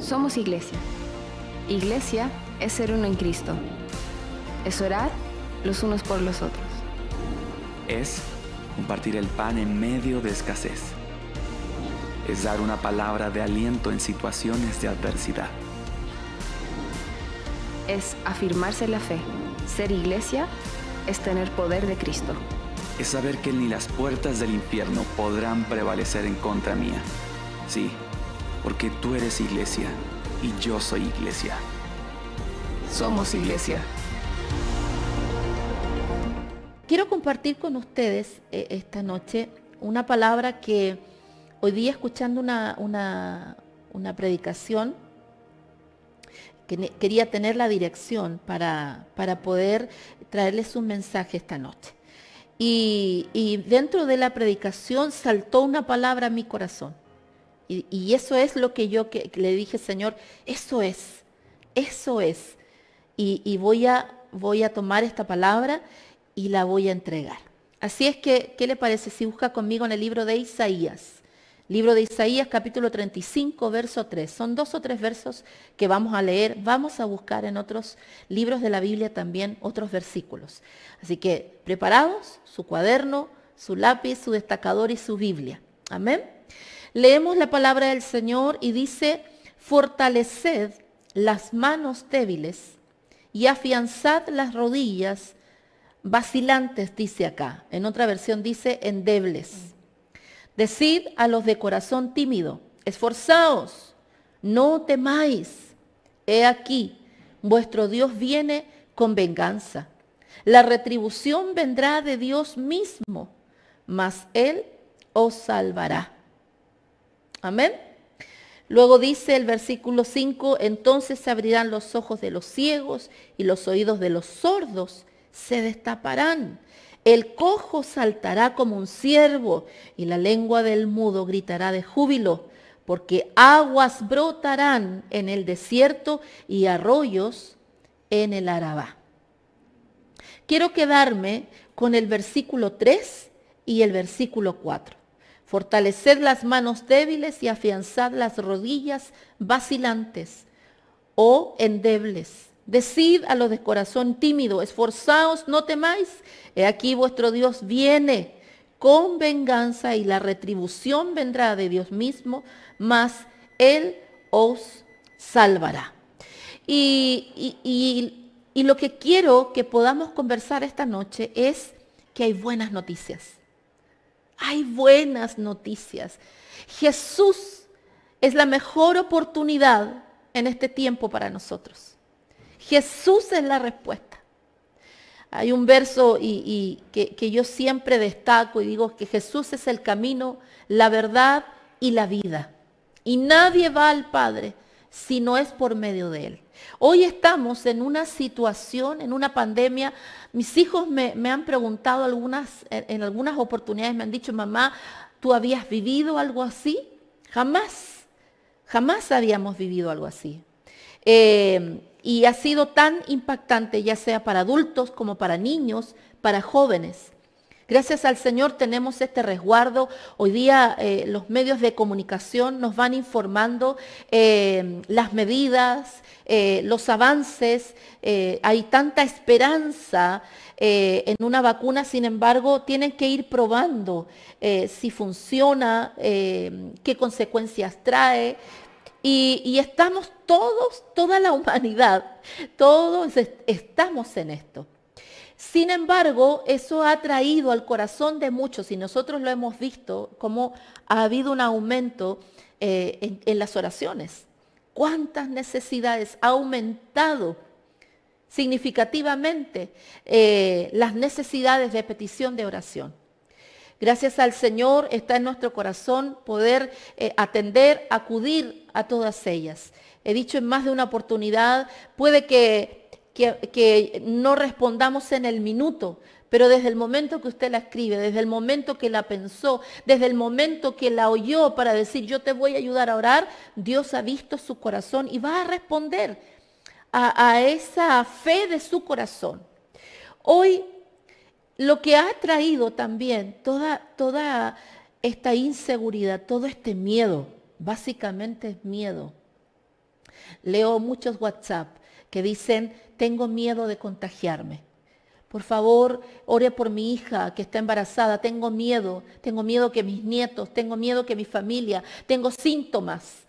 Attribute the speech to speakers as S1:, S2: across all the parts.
S1: Somos iglesia. Iglesia es ser uno en Cristo. Es orar los unos por los otros. Es compartir el pan en medio de escasez. Es dar una palabra de aliento en situaciones de adversidad. Es afirmarse la fe. Ser iglesia es tener poder de Cristo. Es saber que ni las puertas del infierno podrán prevalecer en contra mía. Sí, porque tú eres iglesia y yo soy iglesia. Somos iglesia. Quiero compartir con ustedes eh, esta noche una palabra que hoy día escuchando una, predicación, quería tener la dirección para, para, poder traerles un mensaje esta noche. y dentro de la predicación saltó una palabra a mi corazón. Y, eso es lo que yo le dije, Señor, eso es, eso es. Y, voy, a, voy a tomar esta palabra y la voy a entregar. Así es que, ¿qué le parece si busca conmigo en el libro de Isaías? Libro de Isaías, capítulo 35, verso 3. Son dos o tres versos que vamos a leer. Vamos a buscar en otros libros de la Biblia también otros versículos. Así que, preparados, su cuaderno, su lápiz, su destacador y su Biblia. Amén. Leemos la palabra del Señor y dice, fortaleced las manos débiles y afianzad las rodillas vacilantes, dice acá. En otra versión dice endebles. Decid a los de corazón tímido, esforzaos, no temáis. He aquí, vuestro Dios viene con venganza. La retribución vendrá de Dios mismo, mas Él os salvará. Amén. Luego dice el versículo 5, entonces se abrirán los ojos de los ciegos y los oídos de los sordos se destaparán. El cojo saltará como un ciervo y la lengua del mudo gritará de júbilo, porque aguas brotarán en el desierto y arroyos en el Arabá. Quiero quedarme con el versículo 3 y el versículo 4. Fortaleced las manos débiles y afianzad las rodillas vacilantes o oh endebles. Decid a los de corazón tímido, esforzaos, no temáis. He aquí vuestro Dios viene con venganza y la retribución vendrá de Dios mismo, mas Él os salvará. y lo que quiero que podamos conversar esta noche es que hay buenas noticias. Hay buenas noticias. Jesús es la mejor oportunidad en este tiempo para nosotros. Jesús es la respuesta. Hay un verso y, que, que, yo siempre destaco y digo que Jesús es el camino, la verdad y la vida. Y nadie va al Padre si no es por medio de Él. Hoy estamos en una situación, en una pandemia. Mis hijos me, han preguntado algunas, en, algunas oportunidades, me han dicho, mamá, ¿tú habías vivido algo así? Jamás, jamás habíamos vivido algo así. Eh, y ha sido tan impactante, ya sea para adultos como para niños, para jóvenes. Gracias al Señor tenemos este resguardo. Hoy día eh, los medios de comunicación nos van informando eh, las medidas, eh, los avances. hay tanta esperanza en una vacuna, sin embargo, tienen que ir probando si funciona, qué consecuencias trae, y, estamos todos, toda la humanidad, todos estamos en esto. Sin embargo, eso ha traído al corazón de muchos, y nosotros lo hemos visto, cómo ha habido un aumento eh, en, las oraciones. ¿Cuántas necesidades ha aumentado significativamente eh, las necesidades de petición de oración. Gracias al Señor está en nuestro corazón poder eh, atender, acudir a todas ellas. He dicho en más de una oportunidad, puede que que, no respondamos en el minuto, pero desde el momento que usted la escribe, desde el momento que la pensó, desde el momento que la oyó para decir yo te voy a ayudar a orar, Dios ha visto su corazón y va a responder a, esa fe de su corazón. Hoy lo que ha traído también toda, toda esta inseguridad, todo este miedo, básicamente es miedo. Leo muchos WhatsApp que dicen, tengo miedo de contagiarme. Por favor, ore por mi hija que está embarazada, tengo miedo, tengo miedo que mis nietos, tengo miedo que mi familia, tengo síntomas,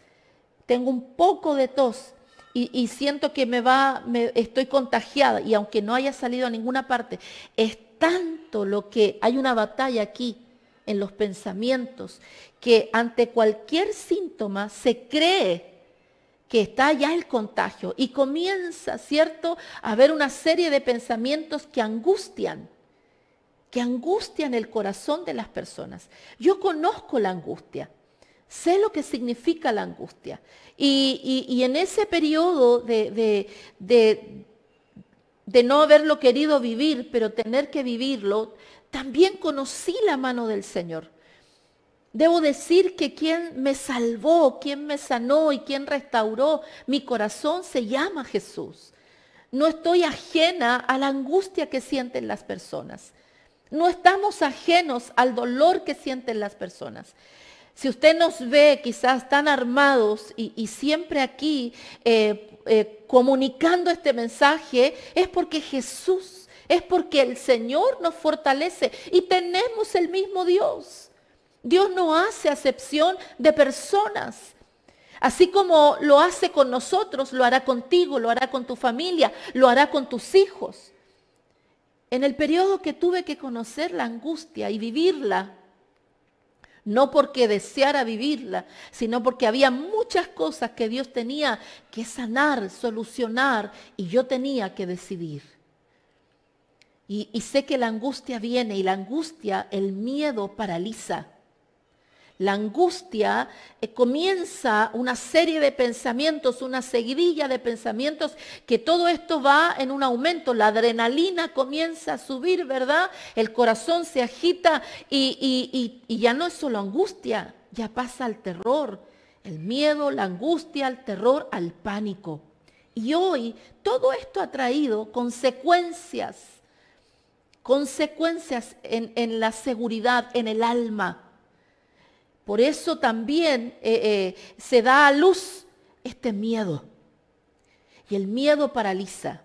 S1: tengo un poco de tos y, y siento que me va, me, estoy contagiada y aunque no haya salido a ninguna parte, es tanto lo que hay una batalla aquí en los pensamientos que ante cualquier síntoma se cree que está ya el contagio y comienza, ¿cierto?, a haber una serie de pensamientos que angustian, que angustian el corazón de las personas. Yo conozco la angustia, sé lo que significa la angustia. Y, en ese periodo de, de no haberlo querido vivir, pero tener que vivirlo, también conocí la mano del Señor. Debo decir que quien me salvó, quien me sanó y quien restauró mi corazón se llama Jesús. No estoy ajena a la angustia que sienten las personas. No estamos ajenos al dolor que sienten las personas. Si usted nos ve quizás tan armados y, siempre aquí eh, eh, comunicando este mensaje, es porque Jesús, es porque el Señor nos fortalece y tenemos el mismo Dios. Dios no hace acepción de personas. Así como lo hace con nosotros, lo hará contigo, lo hará con tu familia, lo hará con tus hijos. En el periodo que tuve que conocer la angustia y vivirla, no porque deseara vivirla, sino porque había muchas cosas que Dios tenía que sanar, solucionar, y yo tenía que decidir. Y, y sé que la angustia viene y la angustia, el miedo paraliza la angustia, eh, comienza una serie de pensamientos, una seguidilla de pensamientos, que todo esto va en un aumento, la adrenalina comienza a subir, ¿verdad? El corazón se agita y, ya no es solo angustia, ya pasa al terror, el miedo, la angustia, el terror, al pánico. Y hoy todo esto ha traído consecuencias, consecuencias en la seguridad, en el alma por eso también eh, eh, se da a luz este miedo. Y el miedo paraliza.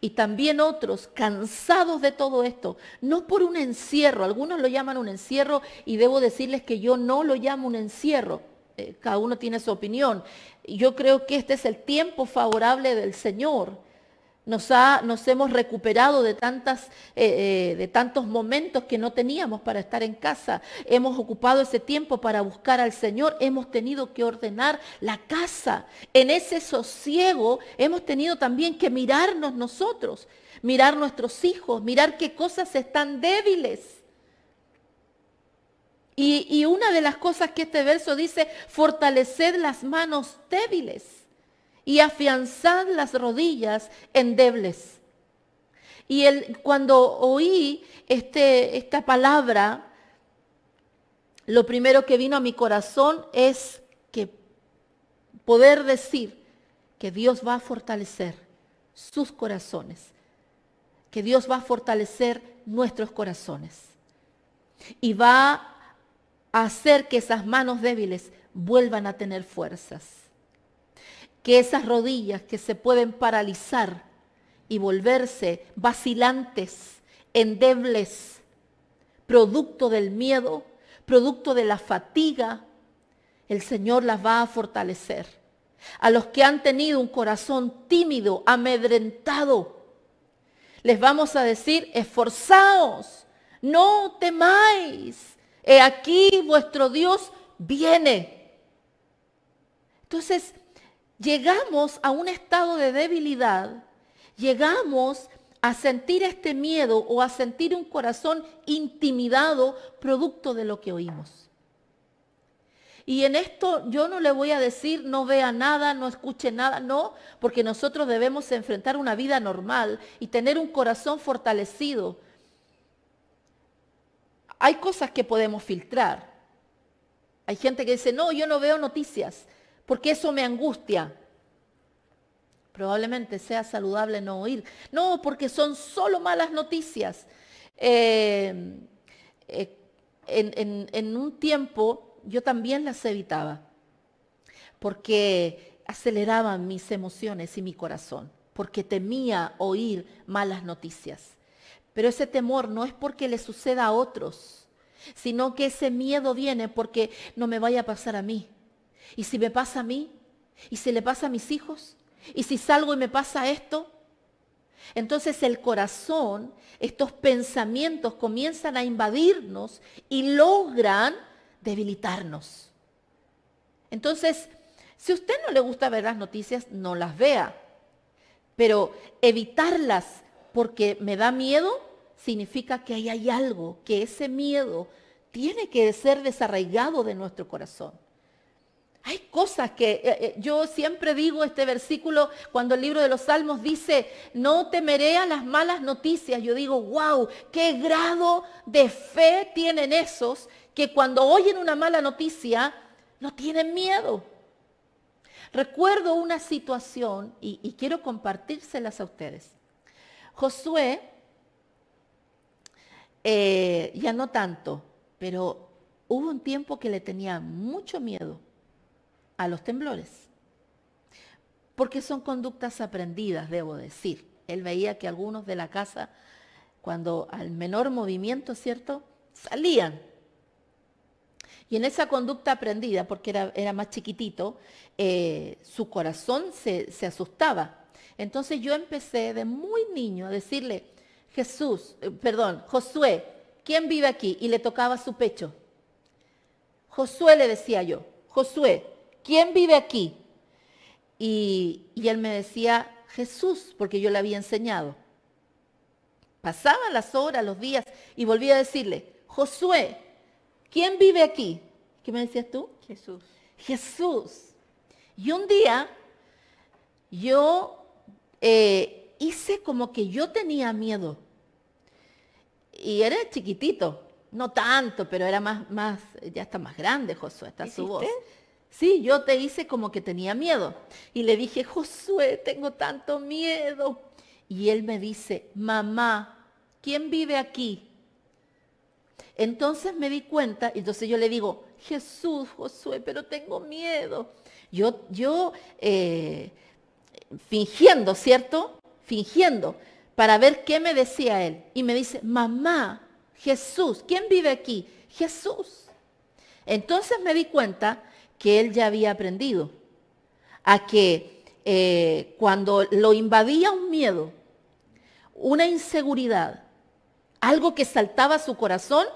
S1: Y también otros cansados de todo esto, no por un encierro, algunos lo llaman un encierro y debo decirles que yo no lo llamo un encierro, eh, cada uno tiene su opinión. Yo creo que este es el tiempo favorable del Señor nos, hemos recuperado de, tantas, eh, eh, de tantos momentos que no teníamos para estar en casa. Hemos ocupado ese tiempo para buscar al Señor. Hemos tenido que ordenar la casa. En ese sosiego hemos tenido también que mirarnos nosotros, mirar nuestros hijos, mirar qué cosas están débiles. Y, y, una de las cosas que este verso dice, fortaleced las manos débiles y afianzar las rodillas endebles. Y cuando oí este, esta palabra, lo primero que vino a mi corazón es que poder decir que Dios va a fortalecer sus corazones, que Dios va a fortalecer nuestros corazones y va a hacer que esas manos débiles vuelvan a tener fuerzas que esas rodillas que se pueden paralizar y volverse vacilantes, endebles, producto del miedo, producto de la fatiga, el Señor las va a fortalecer. A los que han tenido un corazón tímido, amedrentado, les vamos a decir, esforzaos, no temáis, he aquí vuestro Dios viene. Entonces, llegamos a un estado de debilidad, llegamos a sentir este miedo o a sentir un corazón intimidado producto de lo que oímos. Y en esto yo no le voy a decir no vea nada, no escuche nada, no, porque nosotros debemos enfrentar una vida normal y tener un corazón fortalecido. Hay cosas que podemos filtrar. Hay gente que dice, no, yo no veo noticias porque eso me angustia. Probablemente sea saludable no oír. No, porque son solo malas noticias. Eh, eh, en, en un tiempo yo también las evitaba, porque aceleraban mis emociones y mi corazón, porque temía oír malas noticias. Pero ese temor no es porque le suceda a otros, sino que ese miedo viene porque no me vaya a pasar a mí, ¿Y si me pasa a mí? ¿Y si le pasa a mis hijos? ¿Y si salgo y me pasa esto? Entonces el corazón, estos pensamientos comienzan a invadirnos y logran debilitarnos. Entonces, si a usted no le gusta ver las noticias, no las vea. Pero evitarlas porque me da miedo significa que ahí hay algo, que ese miedo tiene que ser desarraigado de nuestro corazón. Hay cosas que eh, eh, yo siempre digo este versículo cuando el libro de los Salmos dice, no temeré a las malas noticias. Yo digo, wow, qué grado de fe tienen esos que cuando oyen una mala noticia no tienen miedo. Recuerdo una situación y, quiero compartírselas a ustedes. Josué, eh, ya no tanto, pero hubo un tiempo que le tenía mucho miedo a los temblores. Porque son conductas aprendidas, debo decir. Él veía que algunos de la casa, cuando al menor movimiento, ¿cierto? Salían. Y en esa conducta aprendida, porque era, más chiquitito, eh, su corazón se, asustaba. Entonces yo empecé de muy niño a decirle, Jesús, eh, perdón, Josué, ¿quién vive aquí? Y le tocaba su pecho. Josué le decía yo, Josué, ¿quién vive aquí? Y, él me decía, Jesús, porque yo le había enseñado. Pasaban las horas, los días, y volví a decirle, Josué, ¿quién vive aquí? ¿Qué me decías tú? Jesús. Jesús. Y un día yo eh, hice como que yo tenía miedo. Y era chiquitito, no tanto, pero era más, más, ya está más grande Josué, está su voz. Sí, yo te hice como que tenía miedo. Y le dije, Josué, tengo tanto miedo. Y él me dice, mamá, ¿quién vive aquí? Entonces me di cuenta, entonces yo le digo, Jesús, Josué, pero tengo miedo. Yo, yo, eh, fingiendo, ¿cierto? Fingiendo, para ver qué me decía él. Y me dice, mamá, Jesús, ¿quién vive aquí? Jesús. Entonces me di cuenta que él ya había aprendido, a que eh, cuando lo invadía un miedo, una inseguridad, algo que saltaba a su corazón,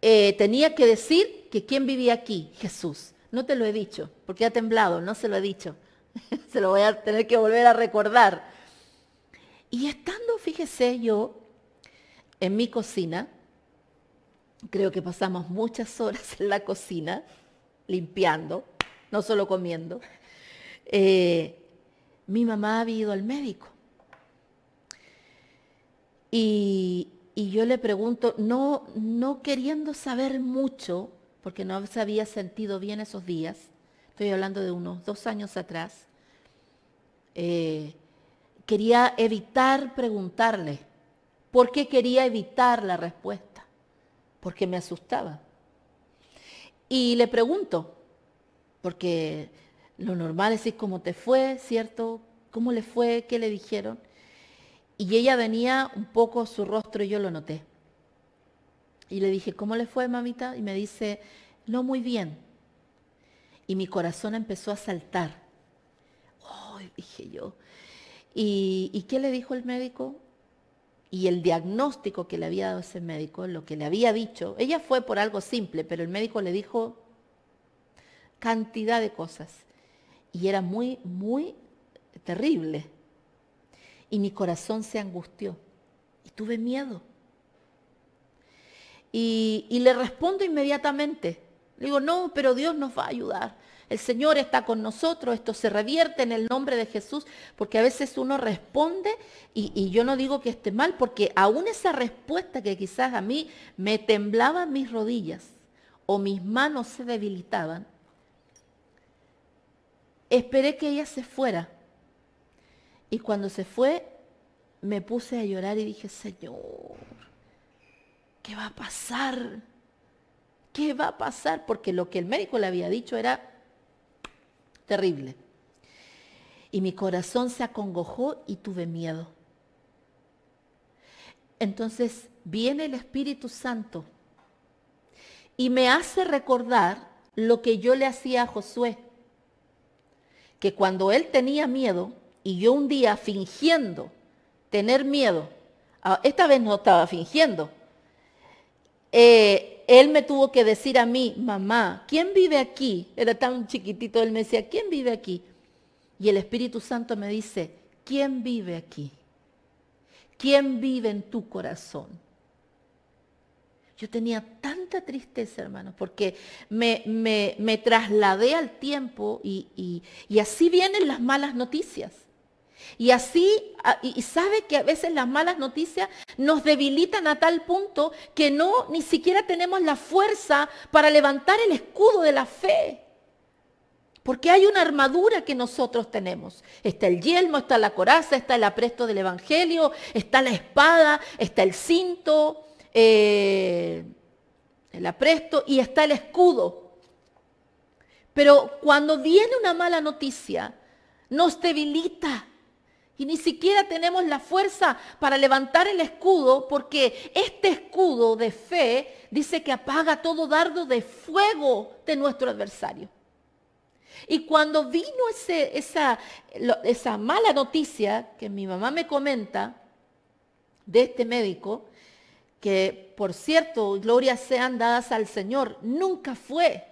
S1: eh, tenía que decir que quién vivía aquí, Jesús. No te lo he dicho, porque ha temblado, no se lo he dicho. se lo voy a tener que volver a recordar. Y estando, fíjese yo, en mi cocina, creo que pasamos muchas horas en la cocina, limpiando, no solo comiendo, eh, mi mamá había ido al médico. Y, yo le pregunto, no, queriendo saber mucho, porque no se había sentido bien esos días, estoy hablando de unos dos años atrás, eh, quería evitar preguntarle, ¿por qué quería evitar la respuesta, porque me asustaba. Y le pregunto, porque lo normal es decir cómo te fue, ¿cierto? ¿Cómo le fue? ¿Qué le dijeron? Y ella venía un poco su rostro y yo lo noté. Y le dije, ¿cómo le fue, mamita? Y me dice, no muy bien. Y mi corazón empezó a saltar. Oh, dije yo. ¿Y, ¿Y qué le dijo el médico? y el diagnóstico que le había dado ese médico, lo que le había dicho, ella fue por algo simple, pero el médico le dijo cantidad de cosas. Y era muy, muy terrible. Y mi corazón se angustió. Y tuve miedo. Y, le respondo inmediatamente. Le digo, no, pero Dios nos va a ayudar el Señor está con nosotros, esto se revierte en el nombre de Jesús, porque a veces uno responde y, yo no digo que esté mal, porque aún esa respuesta que quizás a mí me temblaban mis rodillas o mis manos se debilitaban, esperé que ella se fuera. Y cuando se fue, me puse a llorar y dije, Señor, ¿qué va a pasar? ¿Qué va a pasar? Porque lo que el médico le había dicho era, terrible. Y mi corazón se acongojó y tuve miedo. Entonces viene el Espíritu Santo y me hace recordar lo que yo le hacía a Josué, que cuando él tenía miedo y yo un día fingiendo tener miedo, ah, esta vez no estaba fingiendo, eh, él me tuvo que decir a mí, mamá, ¿quién vive aquí? Era tan chiquitito, él me decía, ¿quién vive aquí? Y el Espíritu Santo me dice, ¿quién vive aquí? ¿Quién vive en tu corazón? Yo tenía tanta tristeza, hermano, porque me, me, trasladé al tiempo y así vienen las malas noticias. Y así, ah, y sabe que a veces las malas noticias nos debilitan a tal punto que no, ni siquiera tenemos la fuerza para levantar el escudo de la fe. Porque hay una armadura que nosotros tenemos. Está el yelmo, está la coraza, está el apresto del Evangelio, está la espada, está el cinto, eh, el apresto y está el escudo. Pero cuando viene una mala noticia, nos debilita, y ni siquiera tenemos la fuerza para levantar el escudo porque este escudo de fe dice que apaga todo dardo de fuego de nuestro adversario. Y cuando vino esa, esa mala noticia que mi mamá me comenta de este médico, que por cierto, gloria sean dadas al Señor, nunca fue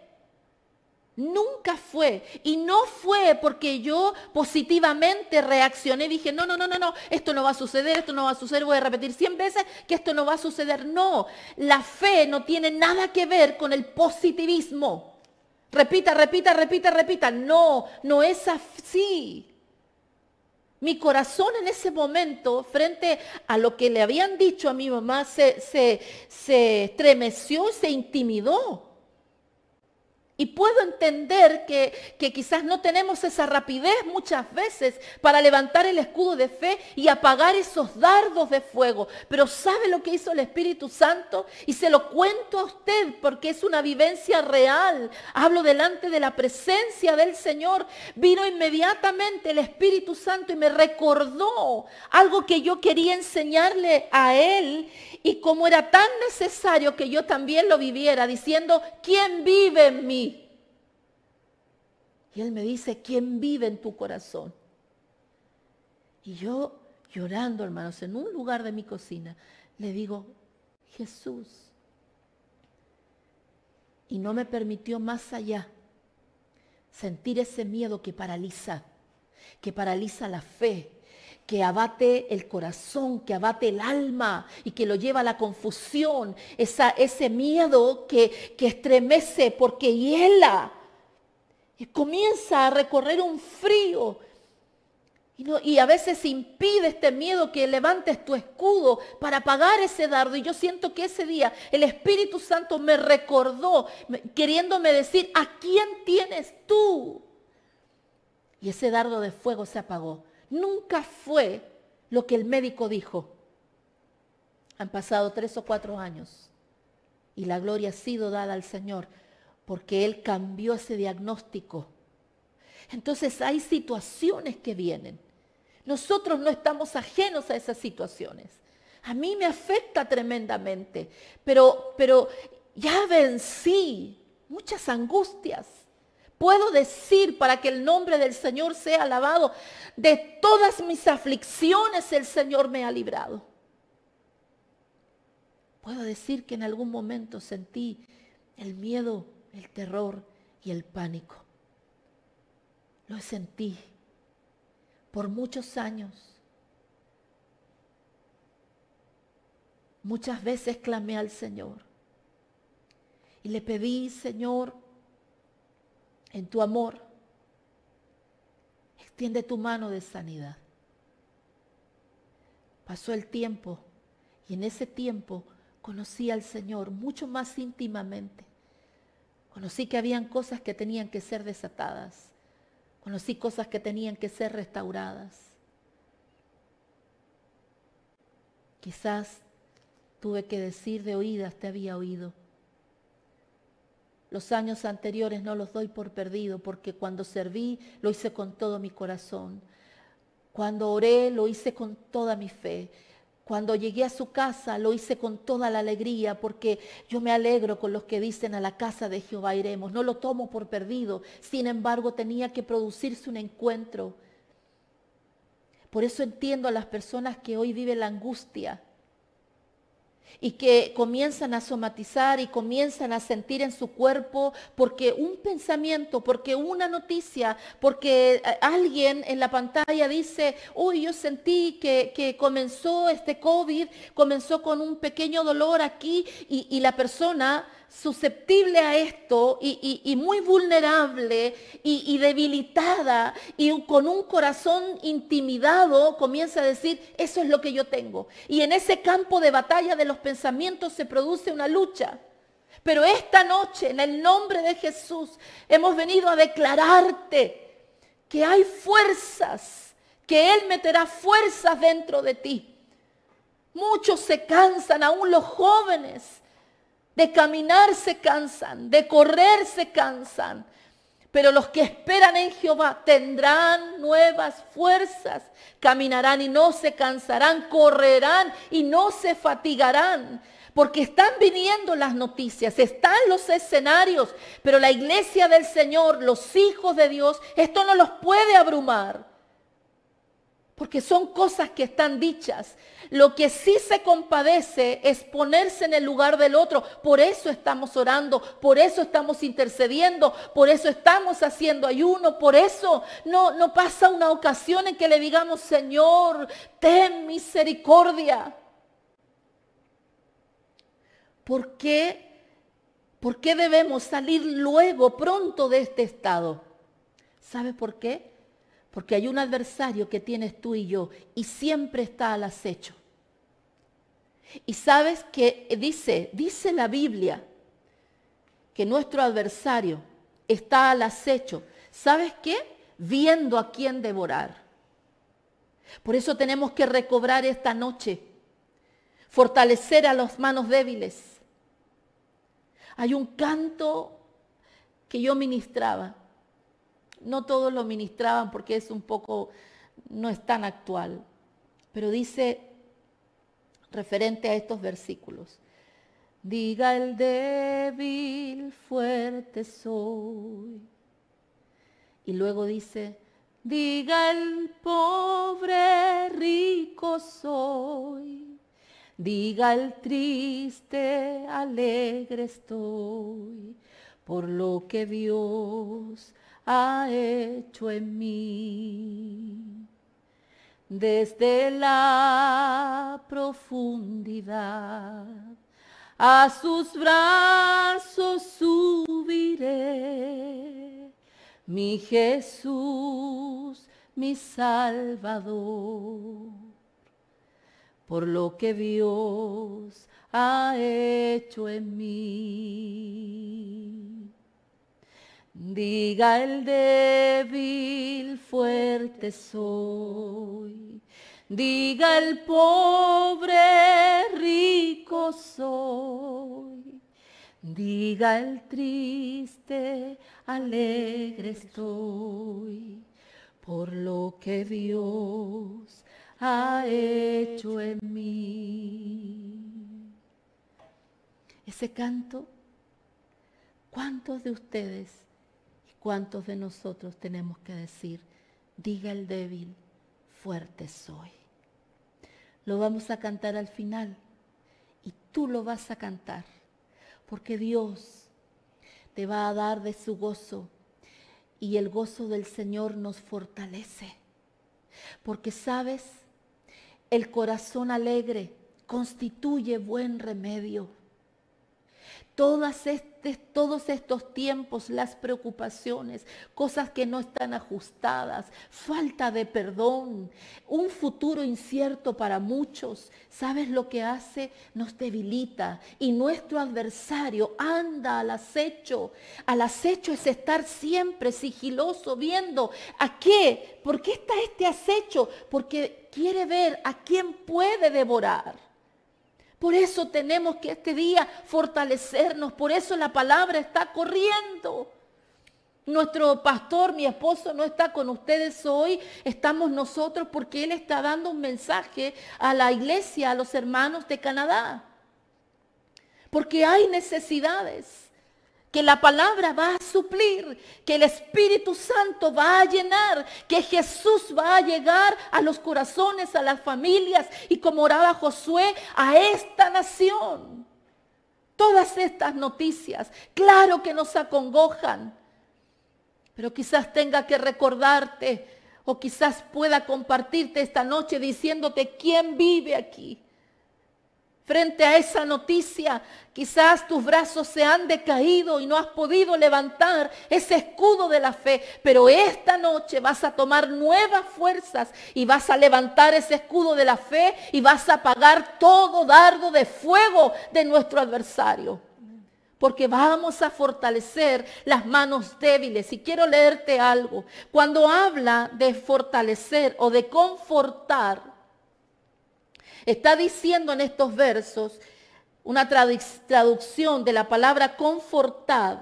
S1: Nunca fue. Y no fue porque yo positivamente reaccioné, dije, no, no, no, no, no, esto no va a suceder, esto no va a suceder, voy a repetir 100 veces que esto no va a suceder. No, la fe no tiene nada que ver con el positivismo. Repita, repita, repita, repita. No, no es así. Mi corazón en ese momento, frente a lo que le habían dicho a mi mamá, se, se estremeció, se intimidó. Y puedo entender que, que, quizás no tenemos esa rapidez muchas veces para levantar el escudo de fe y apagar esos dardos de fuego. Pero ¿sabe lo que hizo el Espíritu Santo? Y se lo cuento a usted porque es una vivencia real. Hablo delante de la presencia del Señor. Vino inmediatamente el Espíritu Santo y me recordó algo que yo quería enseñarle a Él. Y como era tan necesario que yo también lo viviera, diciendo, ¿quién vive en mí? Y él me dice, ¿quién vive en tu corazón? Y yo llorando, hermanos, en un lugar de mi cocina, le digo, Jesús. Y no me permitió más allá sentir ese miedo que paraliza, que paraliza la fe, que abate el corazón, que abate el alma y que lo lleva a la confusión, esa, ese miedo que, que estremece porque hiela y comienza a recorrer un frío. Y, y, a veces impide este miedo que levantes tu escudo para apagar ese dardo. Y yo siento que ese día el Espíritu Santo me recordó, queriéndome decir, ¿a quién tienes tú? Y ese dardo de fuego se apagó. Nunca fue lo que el médico dijo. Han pasado tres o cuatro años y la gloria ha sido dada al Señor porque Él cambió ese diagnóstico. Entonces hay situaciones que vienen. Nosotros no estamos ajenos a esas situaciones. A mí me afecta tremendamente, pero, pero ya vencí muchas angustias. Puedo decir, para que el nombre del Señor sea alabado, de todas mis aflicciones el Señor me ha librado. Puedo decir que en algún momento sentí el miedo el terror y el pánico. Lo sentí por muchos años. Muchas veces clamé al Señor y le pedí, Señor, en tu amor, extiende tu mano de sanidad. Pasó el tiempo y en ese tiempo conocí al Señor mucho más íntimamente. Conocí que habían cosas que tenían que ser desatadas. Conocí cosas que tenían que ser restauradas. Quizás tuve que decir de oídas te había oído. Los años anteriores no los doy por perdido porque cuando serví lo hice con todo mi corazón. Cuando oré lo hice con toda mi fe. Cuando llegué a su casa lo hice con toda la alegría porque yo me alegro con los que dicen a la casa de Jehová iremos. No lo tomo por perdido. Sin embargo, tenía que producirse un encuentro. Por eso entiendo a las personas que hoy viven la angustia, y que comienzan a somatizar y comienzan a sentir en su cuerpo porque un pensamiento, porque una noticia, porque eh, alguien en la pantalla dice, uy, yo sentí que, comenzó este COVID, comenzó con un pequeño dolor aquí y, y la persona susceptible a esto y, muy vulnerable y, y, debilitada y con un corazón intimidado comienza a decir, eso es lo que yo tengo. Y en ese campo de batalla de los pensamientos se produce una lucha. Pero esta noche, en el nombre de Jesús, hemos venido a declararte que hay fuerzas, que Él meterá fuerzas dentro de ti. Muchos se cansan, aún los jóvenes de caminar se cansan, de correr se cansan. Pero los que esperan en Jehová tendrán nuevas fuerzas, caminarán y no se cansarán, correrán y no se fatigarán. Porque están viniendo las noticias, están los escenarios, pero la iglesia del Señor, los hijos de Dios, esto no los puede abrumar porque son cosas que están dichas. Lo que sí se compadece es ponerse en el lugar del otro. Por eso estamos orando, por eso estamos intercediendo, por eso estamos haciendo ayuno, por eso no, no pasa una ocasión en que le digamos, Señor, ten misericordia. ¿Por qué? ¿Por qué debemos salir luego, pronto de este estado? ¿Sabe por qué? Porque hay un adversario que tienes tú y yo y siempre está al acecho. Y sabes que dice, dice la Biblia, que nuestro adversario está al acecho. ¿Sabes qué? Viendo a quién devorar. Por eso tenemos que recobrar esta noche, fortalecer a las manos débiles. Hay un canto que yo ministraba no todos lo ministraban porque es un poco, no es tan actual, pero dice referente a estos versículos. Diga el débil, fuerte soy. Y luego dice,
S2: diga el pobre, rico soy. Diga el triste, alegre estoy, por lo que Dios ha hecho en mí. Desde la profundidad a sus brazos subiré, mi Jesús, mi Salvador, por lo que Dios ha hecho en mí. Diga el débil, fuerte soy. Diga el pobre, rico soy. Diga el triste, alegre estoy. Por lo que Dios ha hecho en
S1: mí. Ese canto, ¿cuántos de ustedes ¿Cuántos de nosotros tenemos que decir, diga el débil, fuerte soy? Lo vamos a cantar al final y tú lo vas a cantar, porque Dios te va a dar de su gozo y el gozo del Señor nos fortalece, porque sabes, el corazón alegre constituye buen remedio todos estos tiempos, las preocupaciones, cosas que no están ajustadas, falta de perdón, un futuro incierto para muchos, ¿sabes lo que hace? Nos debilita y nuestro adversario anda al acecho. Al acecho es estar siempre sigiloso, viendo a qué, por qué está este acecho, porque quiere ver a quién puede devorar. Por eso tenemos que este día fortalecernos, por eso la palabra está corriendo. Nuestro pastor, mi esposo, no está con ustedes hoy, estamos nosotros porque él está dando un mensaje a la iglesia, a los hermanos de Canadá. Porque hay necesidades que la palabra va a suplir, que el Espíritu Santo va a llenar, que Jesús va a llegar a los corazones, a las familias y como oraba Josué, a esta nación. Todas estas noticias, claro que nos acongojan, pero quizás tenga que recordarte o quizás pueda compartirte esta noche diciéndote quién vive aquí frente a esa noticia. Quizás tus brazos se han decaído y no has podido levantar ese escudo de la fe, pero esta noche vas a tomar nuevas fuerzas y vas a levantar ese escudo de la fe y vas a apagar todo dardo de fuego de nuestro adversario. Porque vamos a fortalecer las manos débiles. Y quiero leerte algo. Cuando habla de fortalecer o de confortar, Está diciendo en estos versos una traducción de la palabra confortad.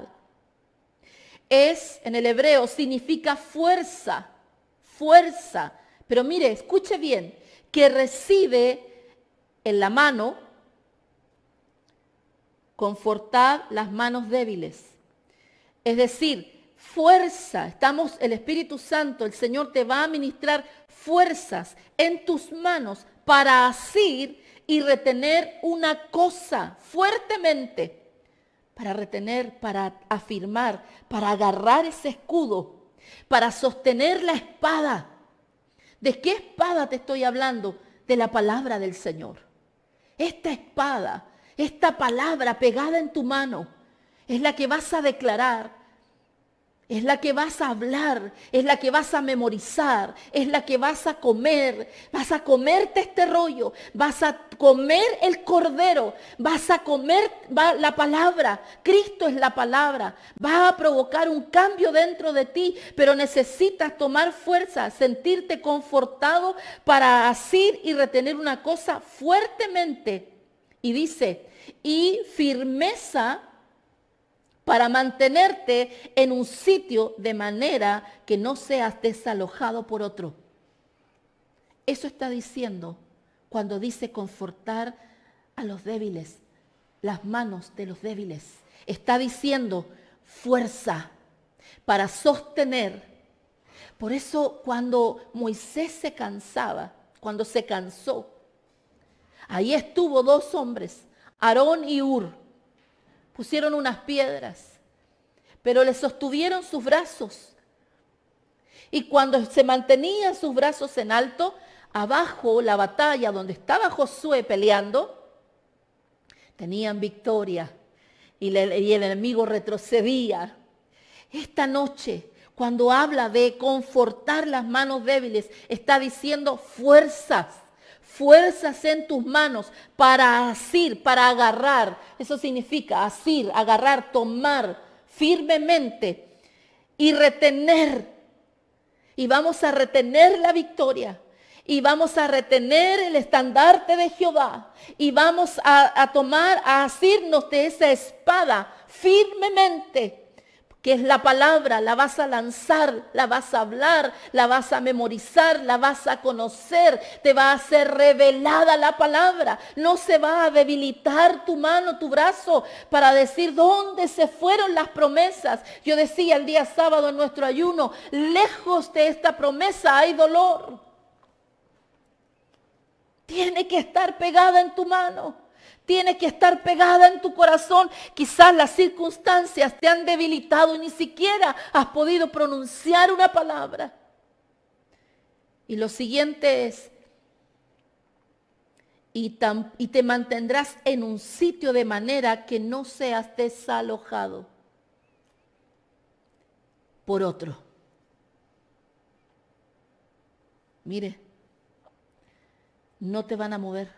S1: Es, en el hebreo, significa fuerza, fuerza. Pero mire, escuche bien, que recibe en la mano, confortad las manos débiles. Es decir, fuerza, estamos, el Espíritu Santo, el Señor te va a administrar fuerzas en tus manos para asir y retener una cosa fuertemente, para retener, para afirmar, para agarrar ese escudo, para sostener la espada. ¿De qué espada te estoy hablando? De la palabra del Señor. Esta espada, esta palabra pegada en tu mano, es la que vas a declarar es la que vas a hablar, es la que vas a memorizar, es la que vas a comer. Vas a comerte este rollo, vas a comer el cordero, vas a comer la palabra. Cristo es la palabra. Va a provocar un cambio dentro de ti, pero necesitas tomar fuerza, sentirte confortado para asir y retener una cosa fuertemente. Y dice, y firmeza para mantenerte en un sitio de manera que no seas desalojado por otro. Eso está diciendo cuando dice confortar a los débiles, las manos de los débiles. Está diciendo fuerza para sostener. Por eso cuando Moisés se cansaba, cuando se cansó, ahí estuvo dos hombres, Aarón y Ur pusieron unas piedras, pero le sostuvieron sus brazos. Y cuando se mantenían sus brazos en alto, abajo la batalla donde estaba Josué peleando, tenían victoria y, el enemigo retrocedía. Esta noche, cuando habla de confortar las manos débiles, está diciendo fuerzas fuerzas en tus manos para asir, para agarrar. Eso significa asir, agarrar, tomar firmemente y retener. Y vamos a retener la victoria. Y vamos a retener el estandarte de Jehová. Y vamos a, tomar, a asirnos de esa espada firmemente que es la palabra, la vas a lanzar, la vas a hablar, la vas a memorizar, la vas a conocer, te va a ser revelada la palabra. No se va a debilitar tu mano, tu brazo, para decir dónde se fueron las promesas. Yo decía el día sábado en nuestro ayuno, lejos de esta promesa hay dolor. Tiene que estar pegada en tu mano. Tiene que estar pegada en tu corazón. Quizás las circunstancias te han debilitado y ni siquiera has podido pronunciar una palabra. Y lo siguiente es, y, y, te mantendrás en un sitio de manera que no seas desalojado por otro. Mire, no te van a mover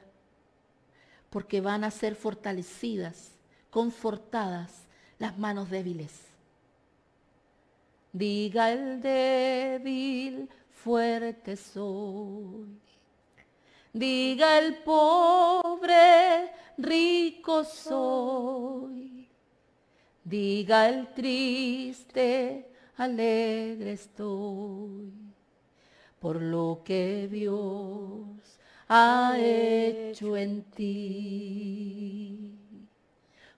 S1: porque van a ser fortalecidas, confortadas las manos débiles. Diga el débil,
S2: fuerte soy. Diga el pobre, rico soy. Diga el triste, alegre estoy. Por lo que Dios ha hecho
S1: en ti.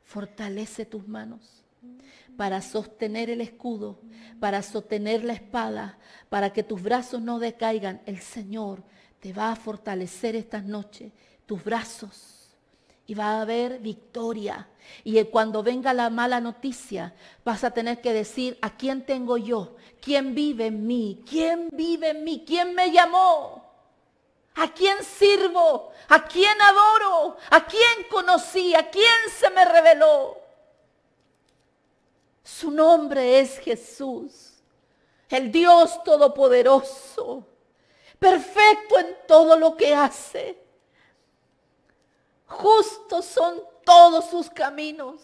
S1: Fortalece tus manos para sostener el escudo, para sostener la espada, para que tus brazos no decaigan. El Señor te va a fortalecer estas noches, tus brazos. Y va a haber victoria. Y cuando venga la mala noticia, vas a tener que decir, ¿a quién tengo yo? ¿Quién vive en mí? ¿Quién vive en mí? ¿Quién me llamó? ¿A quién sirvo? ¿A quién adoro? ¿A quién conocí? ¿A quién se me reveló? Su nombre es Jesús, el Dios todopoderoso, perfecto en todo lo que hace. Justos son todos sus caminos.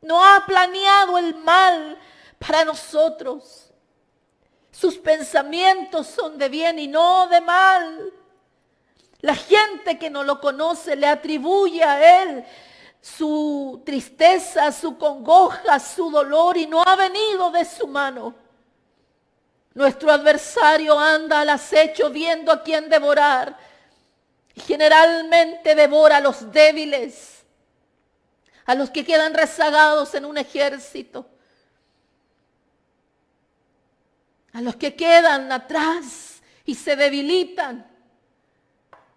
S1: No ha planeado el mal para nosotros. Sus pensamientos son de bien y no de mal. La gente que no lo conoce le atribuye a Él su tristeza, su congoja, su dolor y no ha venido de su mano. Nuestro adversario anda al acecho viendo a quién devorar. Generalmente devora a los débiles, a los que quedan rezagados en un ejército, a los que quedan atrás y se debilitan.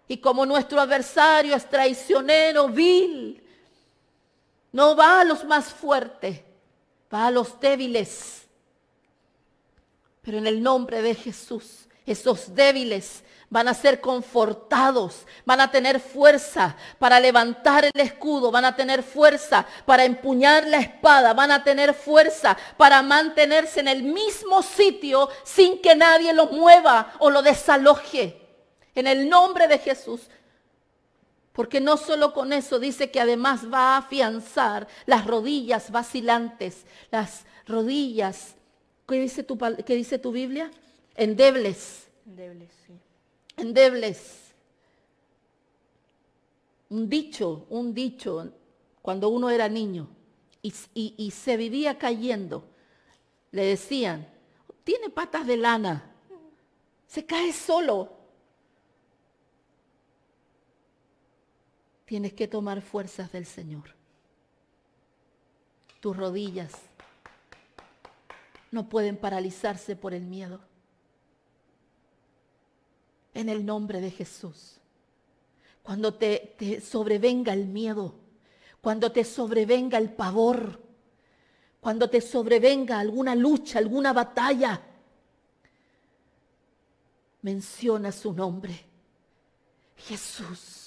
S1: Y como nuestro adversario es traicionero, vil, no va a los más fuertes, va a los débiles. Pero en el nombre de Jesús, esos débiles van a ser confortados, van a tener fuerza para levantar el escudo, van a tener fuerza para empuñar la espada, van a tener fuerza para mantenerse en el mismo sitio sin que nadie lo mueva o lo desaloje en el nombre de Jesús. Porque no solo con eso dice que además va a afianzar las rodillas vacilantes, las rodillas, ¿qué dice tu, Biblia? Endebles. Endebles, sí. Un dicho, un dicho, cuando uno era niño y se vivía cayendo, le decían, tiene patas de lana, se cae solo, tienes que tomar fuerzas del Señor. Tus rodillas no pueden paralizarse por el miedo. En el nombre de Jesús. Cuando te, sobrevenga el miedo, cuando te sobrevenga el pavor, cuando te sobrevenga alguna lucha, alguna batalla, menciona su nombre. Jesús.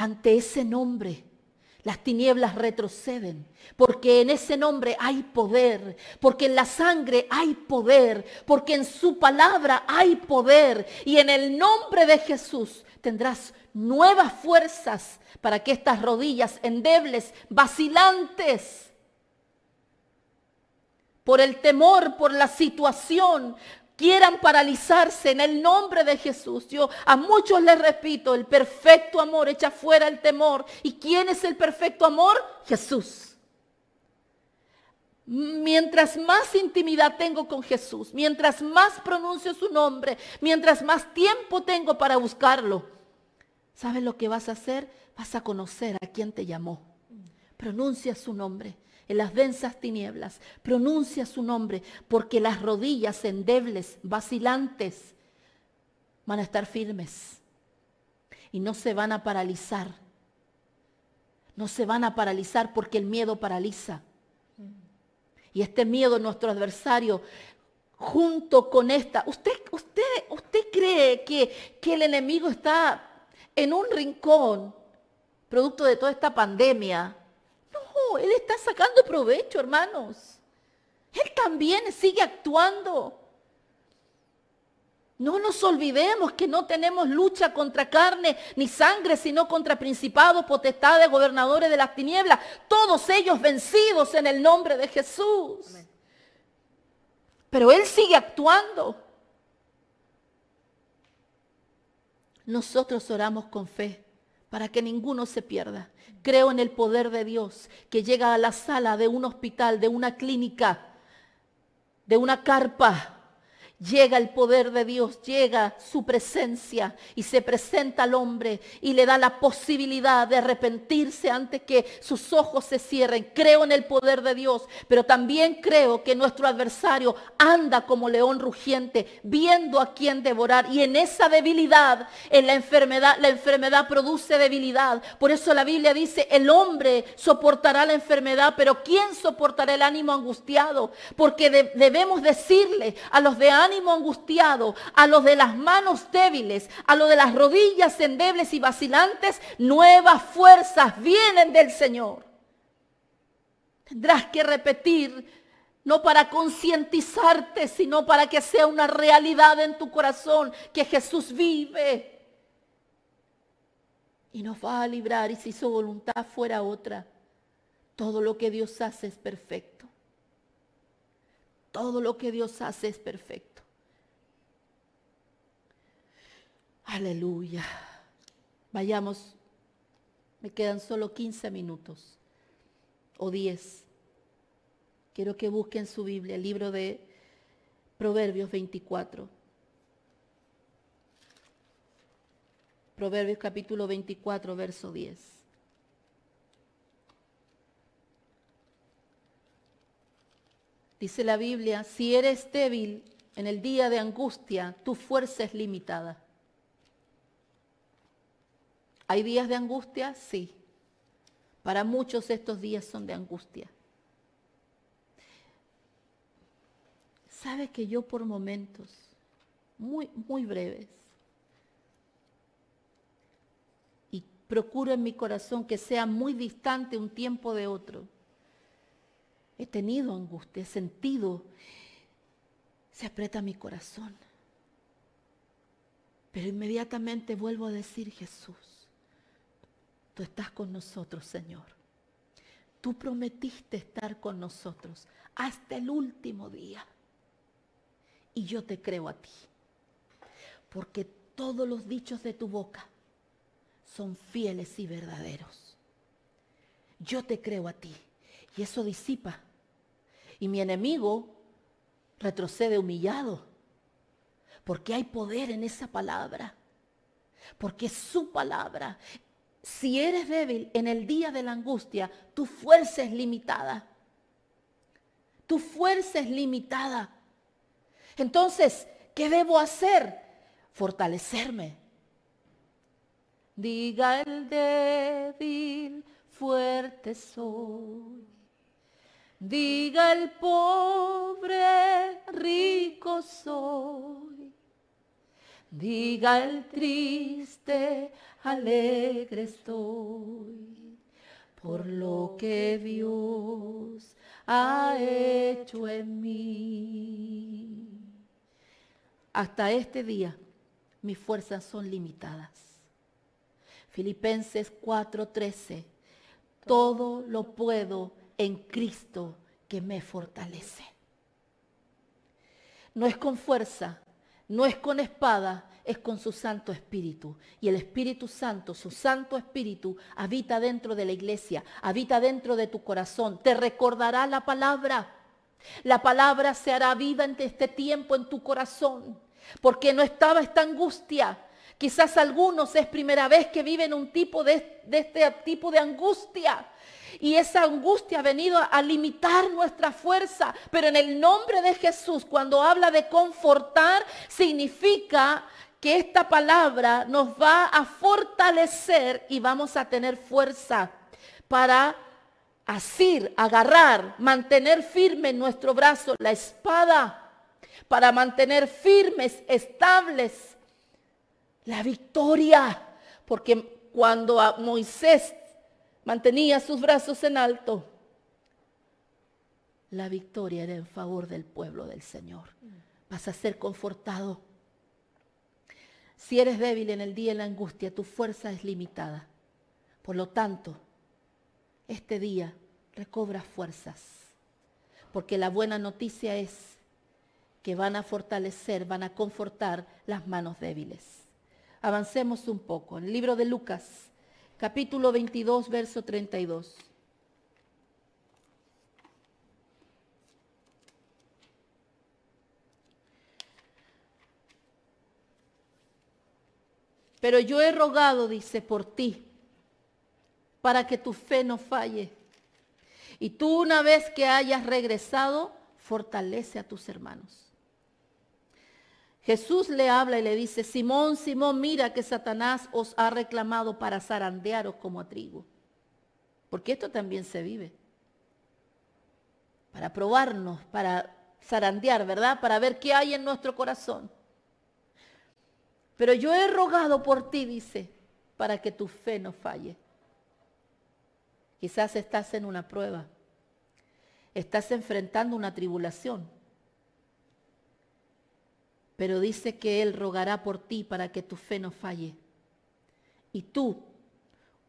S1: Ante ese nombre las tinieblas retroceden, porque en ese nombre hay poder, porque en la sangre hay poder, porque en su palabra hay poder, y en el nombre de Jesús tendrás nuevas fuerzas para que estas rodillas endebles, vacilantes, por el temor, por la situación, quieran paralizarse en el nombre de Jesús. Yo a muchos les repito, el perfecto amor echa fuera el temor. ¿Y quién es el perfecto amor? Jesús. Mientras más intimidad tengo con Jesús, mientras más pronuncio su nombre, mientras más tiempo tengo para buscarlo, ¿sabes lo que vas a hacer? Vas a conocer a quien te llamó. Pronuncia su nombre en las densas tinieblas. Pronuncia su nombre, porque las rodillas endebles, vacilantes, van a estar firmes y no se van a paralizar. No se van a paralizar porque el miedo paraliza. Y este miedo nuestro adversario junto con esta. ¿Usted, usted, usted cree que el enemigo está en un rincón, producto de toda esta pandemia, él está sacando provecho, hermanos. Él también sigue actuando. No nos olvidemos que no tenemos lucha contra carne ni sangre, sino contra principados, potestades, gobernadores de las tinieblas, todos ellos vencidos en el nombre de Jesús. Pero Él sigue actuando. Nosotros oramos con fe para que ninguno se pierda. Creo en el poder de Dios que llega a la sala de un hospital, de una clínica, de una carpa, Llega el poder de Dios, llega su presencia y se presenta al hombre y le da la posibilidad de arrepentirse antes que sus ojos se cierren. Creo en el poder de Dios, pero también creo que nuestro adversario anda como león rugiente, viendo a quien devorar. Y en esa debilidad, en la enfermedad, la enfermedad produce debilidad. Por eso la Biblia dice, el hombre soportará la enfermedad, pero ¿quién soportará el ánimo angustiado? Porque debemos decirle a los de ánimo, ánimo angustiado, a los de las manos débiles, a los de las rodillas endebles y vacilantes, nuevas fuerzas vienen del Señor. Tendrás que repetir, no para concientizarte, sino para que sea una realidad en tu corazón, que Jesús vive. Y nos va a librar y si su voluntad fuera otra, todo lo que Dios hace es perfecto. Todo lo que Dios hace es perfecto. Aleluya. Vayamos. Me quedan solo 15 minutos o 10. Quiero que busquen su Biblia, el libro de Proverbios 24. Proverbios capítulo 24, verso 10. Dice la Biblia, si eres débil en el día de angustia, tu fuerza es limitada. ¿Hay días de angustia? Sí. Para muchos estos días son de angustia. Sabe que yo por momentos, muy, muy breves, y procuro en mi corazón que sea muy distante un tiempo de otro, he tenido angustia, he sentido, se aprieta mi corazón. Pero inmediatamente vuelvo a decir, Jesús, tú estás con nosotros, Señor. Tú prometiste estar con nosotros hasta el último día. Y yo te creo a ti, porque todos los dichos de tu boca son fieles y verdaderos. Yo te creo a ti. Y eso disipa y mi enemigo retrocede humillado. Porque hay poder en esa palabra. Porque es su palabra. Si eres débil en el día de la angustia, tu fuerza es limitada. Tu fuerza es limitada. Entonces, ¿qué debo hacer? Fortalecerme. Diga
S2: el débil, fuerte soy Diga el pobre, rico soy. Diga el triste, alegre estoy. Por lo que Dios
S1: ha hecho en mí. Hasta este día mis fuerzas son limitadas. Filipenses 4:13. Todo lo puedo en Cristo que me fortalece. No es con fuerza, no es con espada, es con su Santo Espíritu. Y el Espíritu Santo, su Santo Espíritu, habita dentro de la iglesia, habita dentro de tu corazón, te recordará la palabra. La palabra se hará vida en este tiempo en tu corazón, porque no estaba esta angustia, Quizás algunos es primera vez que viven un tipo de, este tipo de angustia. Y esa angustia ha venido a limitar nuestra fuerza. Pero en el nombre de Jesús, cuando habla de confortar, significa que esta palabra nos va a fortalecer y vamos a tener fuerza para asir, agarrar, mantener firme en nuestro brazo la espada, para mantener firmes, estables la victoria. Porque cuando a Moisés mantenía sus brazos en alto, la victoria era en favor del pueblo del Señor. Vas a ser confortado. Si eres débil en el día de la angustia, tu fuerza es limitada. Por lo tanto, este día recobra fuerzas. Porque la buena noticia es que van a fortalecer, van a confortar las manos débiles. Avancemos un poco. En el libro de Lucas, capítulo 22, verso 32. Pero yo he rogado, dice, por ti, para que tu fe no falle. Y tú una vez que hayas regresado, fortalece a tus hermanos. Jesús le habla y le dice, Simón, Simón, mira que Satanás os ha reclamado para zarandearos como a trigo. Porque esto también se vive. Para probarnos, para zarandear, ¿verdad? Para ver qué hay en nuestro corazón. Pero yo he rogado por ti, dice, para que tu fe no falle. Quizás estás en una prueba. Estás enfrentando una tribulación pero dice que Él rogará por ti para que tu fe no falle. Y tú,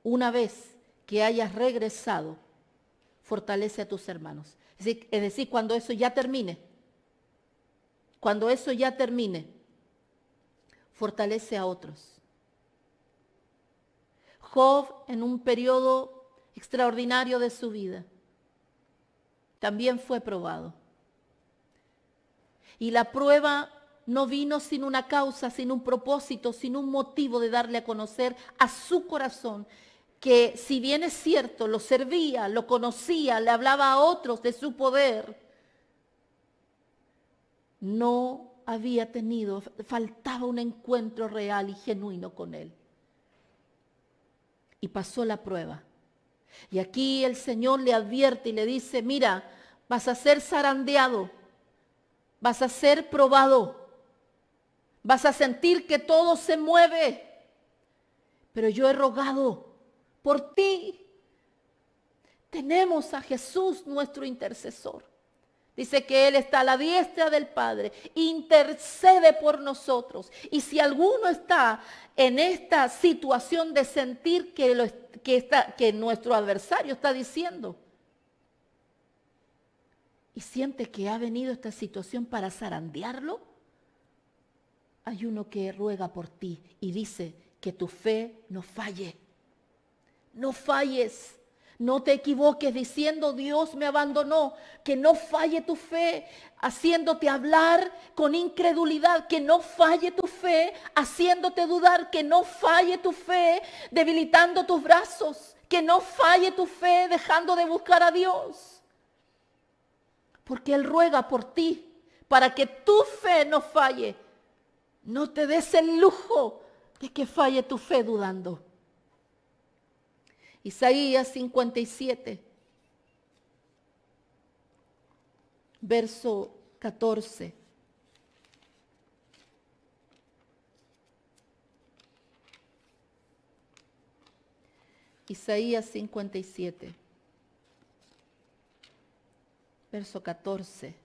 S1: una vez que hayas regresado, fortalece a tus hermanos. Es decir, cuando eso ya termine, cuando eso ya termine, fortalece a otros. Job en un periodo extraordinario de su vida también fue probado. Y la prueba no vino sin una causa, sin un propósito, sin un motivo de darle a conocer a su corazón que si bien es cierto, lo servía, lo conocía, le hablaba a otros de su poder, no había tenido, faltaba un encuentro real y genuino con él. Y pasó la prueba. Y aquí el Señor le advierte y le dice, mira, vas a ser zarandeado, vas a ser probado, Vas a sentir que todo se mueve. Pero yo he rogado por ti. Tenemos a Jesús nuestro intercesor. Dice que Él está a la diestra del Padre, intercede por nosotros. Y si alguno está en esta situación de sentir que, lo, nuestro adversario está diciendo, y siente que ha venido esta situación para zarandearlo, hay uno que ruega por ti y dice que tu fe no falle. No falles. No te equivoques diciendo Dios me abandonó, que no falle tu fe, haciéndote hablar con incredulidad, que no falle tu fe, haciéndote dudar, que no falle tu fe, debilitando tus brazos, que no falle tu fe, dejando de buscar a Dios. Porque Él ruega por ti, para que tu fe no falle no te des el lujo de que falle tu fe dudando. Isaías 57, verso 14. Isaías 57, verso 14.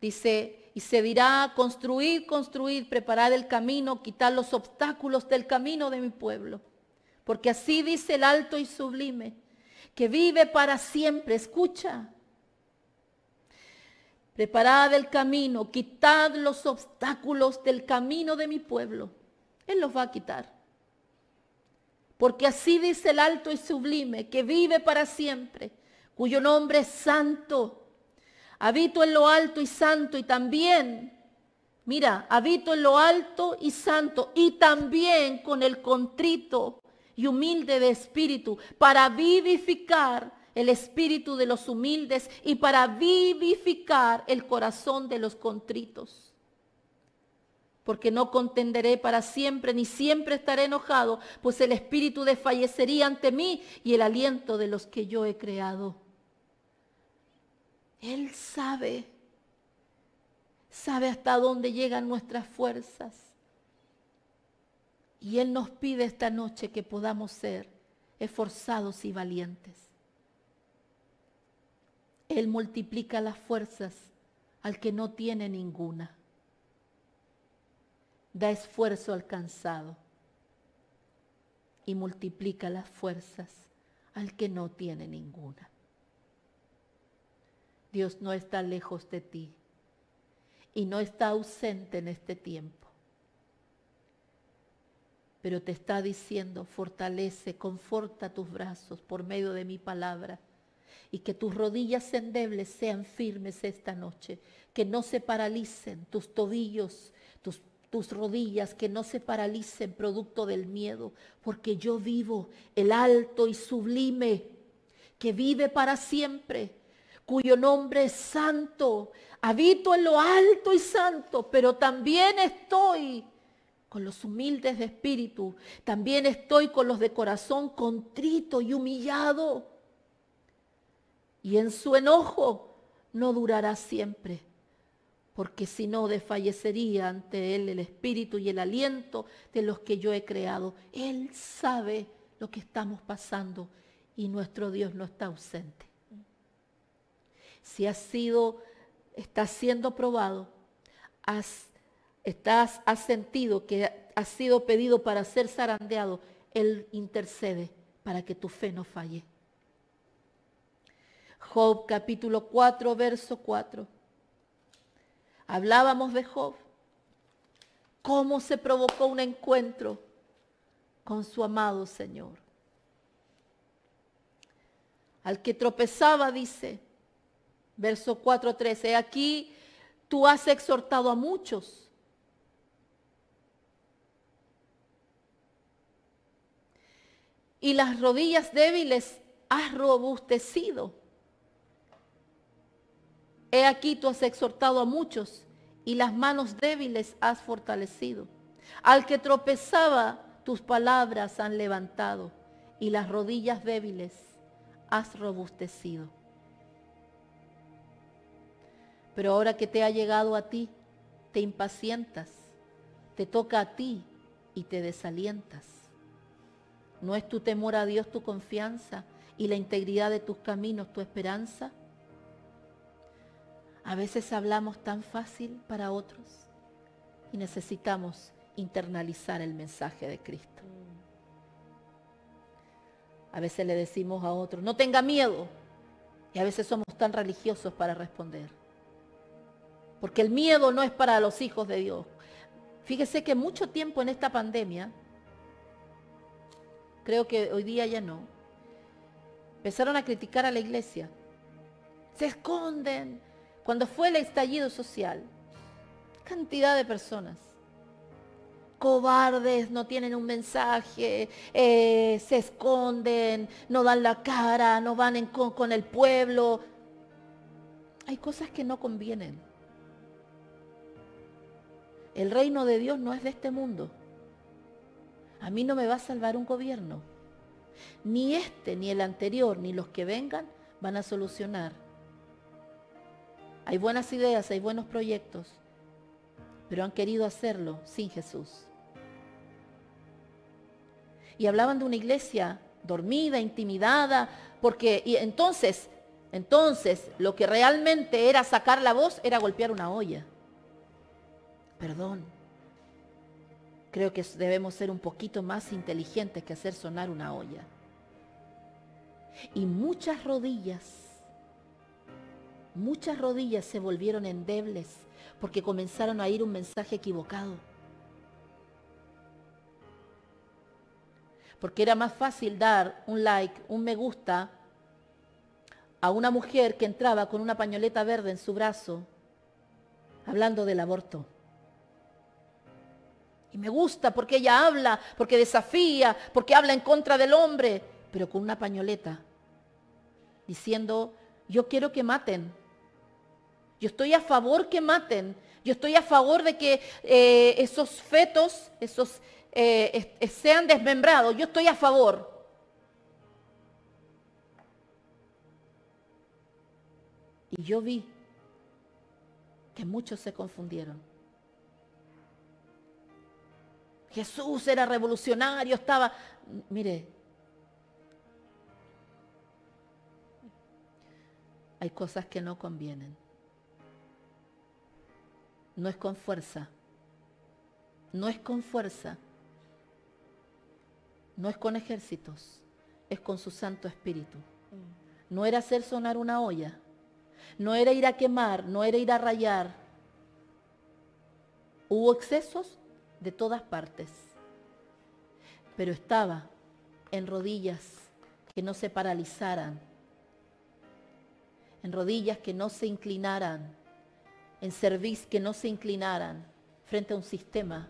S1: Dice, y se dirá, construir, construir, preparad el camino, quitar los obstáculos del camino de mi pueblo. Porque así dice el alto y sublime, que vive para siempre. Escucha. Preparad el camino, quitad los obstáculos del camino de mi pueblo. Él los va a quitar. Porque así dice el alto y sublime, que vive para siempre, cuyo nombre es santo habito en lo alto y santo y también, mira, habito en lo alto y santo y también con el contrito y humilde de espíritu para vivificar el espíritu de los humildes y para vivificar el corazón de los contritos porque no contenderé para siempre, ni siempre estaré enojado, pues el espíritu desfallecería ante mí y el aliento de los que yo he creado. Él sabe, sabe hasta dónde llegan nuestras fuerzas. Y Él nos pide esta noche que podamos ser esforzados y valientes. Él multiplica las fuerzas al que no tiene ninguna. Da esfuerzo alcanzado y multiplica las fuerzas al que no tiene ninguna. Dios no está lejos de ti y no está ausente en este tiempo. Pero te está diciendo, fortalece, conforta tus brazos por medio de mi palabra y que tus rodillas endebles sean firmes esta noche, que no se paralicen tus tobillos, tus, tus rodillas, que no se paralicen producto del miedo, porque yo vivo el alto y sublime que vive para siempre cuyo nombre es santo. Habito en lo alto y santo, pero también estoy con los humildes de espíritu, también estoy con los de corazón contrito y humillado. Y en su enojo no durará siempre, porque si no desfallecería ante él el espíritu y el aliento de los que yo he creado. Él sabe lo que estamos pasando y nuestro Dios no está ausente si has sido, está siendo probado, has, estás, has sentido que has sido pedido para ser zarandeado, Él intercede para que tu fe no falle. Job capítulo 4, verso 4. Hablábamos de Job, cómo se provocó un encuentro con su amado Señor. Al que tropezaba, dice, Verso He Aquí tú has exhortado a muchos. Y las rodillas débiles has robustecido. He aquí tú has exhortado a muchos y las manos débiles has fortalecido. Al que tropezaba, tus palabras han levantado y las rodillas débiles has robustecido. Pero ahora que te ha llegado a ti, te impacientas, te toca a ti y te desalientas. ¿No es tu temor a Dios tu confianza y la integridad de tus caminos tu esperanza? A veces hablamos tan fácil para otros y necesitamos internalizar el mensaje de Cristo. A veces le decimos a otros, no tenga miedo. Y a veces somos tan religiosos para responder porque el miedo no es para los hijos de Dios. Fíjese que mucho tiempo en esta pandemia, creo que hoy día ya no, empezaron a criticar a la iglesia. Se esconden. Cuando fue el estallido social, cantidad de personas. Cobardes, no tienen un mensaje, eh, se esconden, no dan la cara, no van con el pueblo. Hay cosas que no convienen. El reino de Dios no es de este mundo. A mí no me va a salvar un gobierno. Ni este, ni el anterior, ni los que vengan van a solucionar. Hay buenas ideas, hay buenos proyectos, pero han querido hacerlo sin Jesús. Y hablaban de una iglesia dormida, intimidada, porque y entonces, entonces lo que realmente era sacar la voz era golpear una olla perdón. Creo que debemos ser un poquito más inteligentes que hacer sonar una olla. Y muchas rodillas, muchas rodillas se volvieron endebles porque comenzaron a ir un mensaje equivocado. Porque era más fácil dar un like, un me gusta a una mujer que entraba con una pañoleta verde en su brazo hablando del aborto. Y me gusta porque ella habla, porque desafía, porque habla en contra del hombre, pero con una pañoleta, diciendo, yo quiero que maten. Yo estoy a favor que maten. Yo estoy a favor de que eh, esos fetos, esos eh, sean desmembrados. Yo estoy a favor. Y yo vi que muchos se confundieron. Jesús era revolucionario, estaba... Mire, hay cosas que no convienen. No es con fuerza. No es con fuerza. No es con ejércitos. Es con su Santo Espíritu. No era hacer sonar una olla. No era ir a quemar. No era ir a rayar. Hubo excesos, de todas partes. Pero estaba en rodillas que no se paralizaran, en rodillas que no se inclinaran, en cerviz que no se inclinaran frente a un sistema,